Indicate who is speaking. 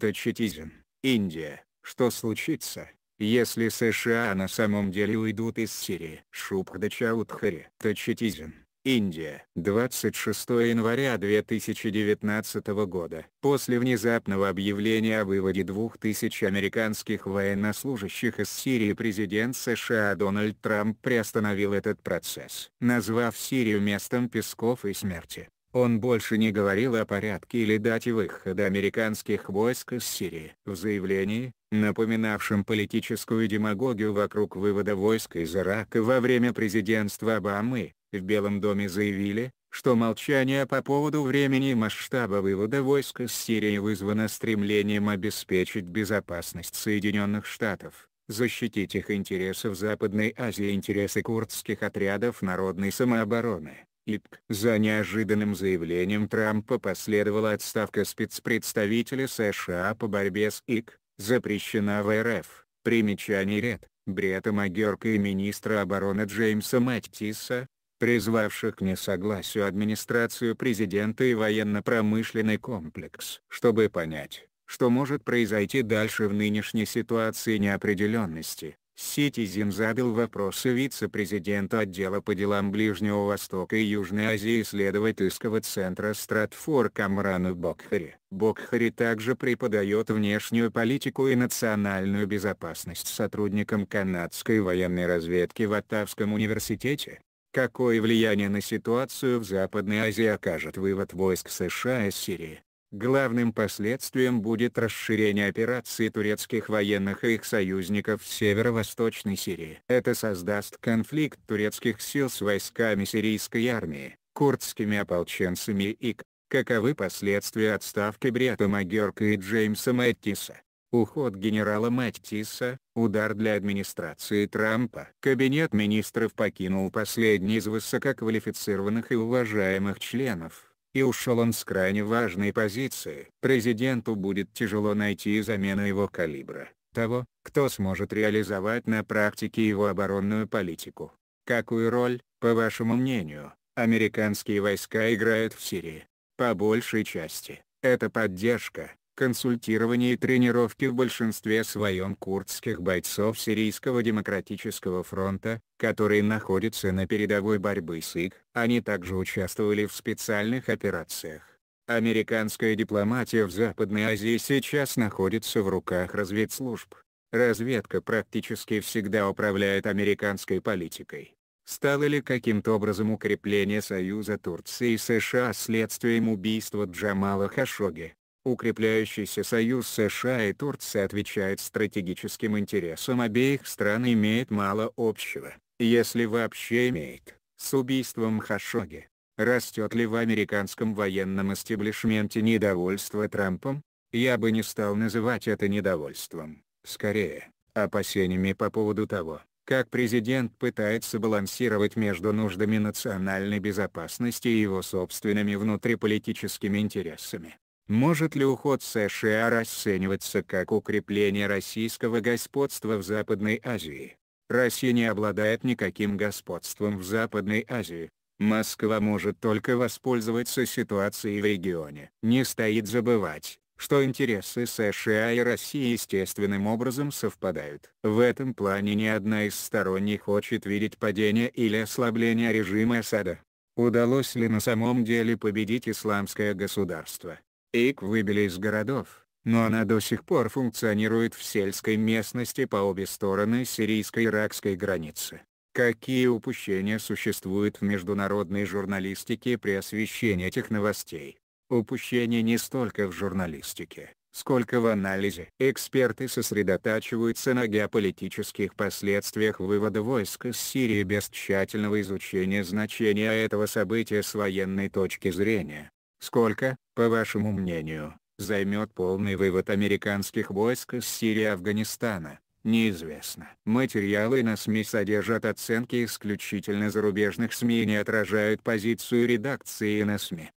Speaker 1: Тачетизм, Индия, что случится, если США на самом деле уйдут из Сирии? Шупхда Чаудхари, Тачетизм, Индия. 26 января 2019 года. После внезапного объявления о выводе 2000 американских военнослужащих из Сирии президент США Дональд Трамп приостановил этот процесс, назвав Сирию местом песков и смерти. Он больше не говорил о порядке или дате выхода американских войск из Сирии. В заявлении, напоминавшем политическую демагогию вокруг вывода войск из Ирака во время президентства Обамы, в Белом доме заявили, что молчание по поводу времени и масштаба вывода войск из Сирии вызвано стремлением обеспечить безопасность Соединенных Штатов, защитить их интересы в Западной Азии и интересы курдских отрядов народной самообороны. ИПК. За неожиданным заявлением Трампа последовала отставка спецпредставителя США по борьбе с ИК, запрещена в РФ. Примечание ред. Брета Магерка и министра обороны Джеймса Маттиса, призвавших к несогласию администрацию президента и военно-промышленный комплекс. Чтобы понять, что может произойти дальше в нынешней ситуации неопределенности, Citizen задал вопросы вице-президента отдела по делам Ближнего Востока и Южной Азии исследовательского центра Стратфор Камрану Бокхари. Бокхари также преподает внешнюю политику и национальную безопасность сотрудникам канадской военной разведки в Оттавском университете. Какое влияние на ситуацию в Западной Азии окажет вывод войск США из Сирии? Главным последствием будет расширение операции турецких военных и их союзников в северо-восточной Сирии. Это создаст конфликт турецких сил с войсками сирийской армии, курдскими ополченцами и к... Каковы последствия отставки Брета Магерка и Джеймса Мэттиса? Уход генерала Мэттиса, удар для администрации Трампа. Кабинет министров покинул последний из высококвалифицированных и уважаемых членов и ушел он с крайне важной позиции. Президенту будет тяжело найти замену его калибра, того, кто сможет реализовать на практике его оборонную политику. Какую роль, по вашему мнению, американские войска играют в Сирии? По большей части, это поддержка, консультирование и тренировки в большинстве своем курдских бойцов Сирийского демократического фронта, которые находятся на передовой борьбы с ИГ. Они также участвовали в специальных операциях. Американская дипломатия в Западной Азии сейчас находится в руках разведслужб. Разведка практически всегда управляет американской политикой. Стало ли каким-то образом укрепление союза Турции и США следствием убийства Джамала Хашоги? Укрепляющийся союз США и Турции отвечает стратегическим интересам обеих стран и имеет мало общего, если вообще имеет, с убийством Хашоги. Растет ли в американском военном истеблишменте недовольство Трампом? Я бы не стал называть это недовольством, скорее, опасениями по поводу того, как президент пытается балансировать между нуждами национальной безопасности и его собственными внутриполитическими интересами. Может ли уход США расцениваться как укрепление российского господства в Западной Азии? Россия не обладает никаким господством в Западной Азии. Москва может только воспользоваться ситуацией в регионе. Не стоит забывать, что интересы США и России естественным образом совпадают. В этом плане ни одна из сторон не хочет видеть падение или ослабление режима Асада. Удалось ли на самом деле победить исламское государство? Эйк выбили из городов, но она до сих пор функционирует в сельской местности по обе стороны сирийско-иракской границы. Какие упущения существуют в международной журналистике при освещении этих новостей? Упущения не столько в журналистике, сколько в анализе. Эксперты сосредотачиваются на геополитических последствиях вывода войск из Сирии без тщательного изучения значения этого события с военной точки зрения. Сколько, по вашему мнению, займет полный вывод американских войск из Сирии и Афганистана? неизвестно. Материалы на СМИ содержат оценки исключительно зарубежных СМИ и не отражают позицию редакции на СМИ.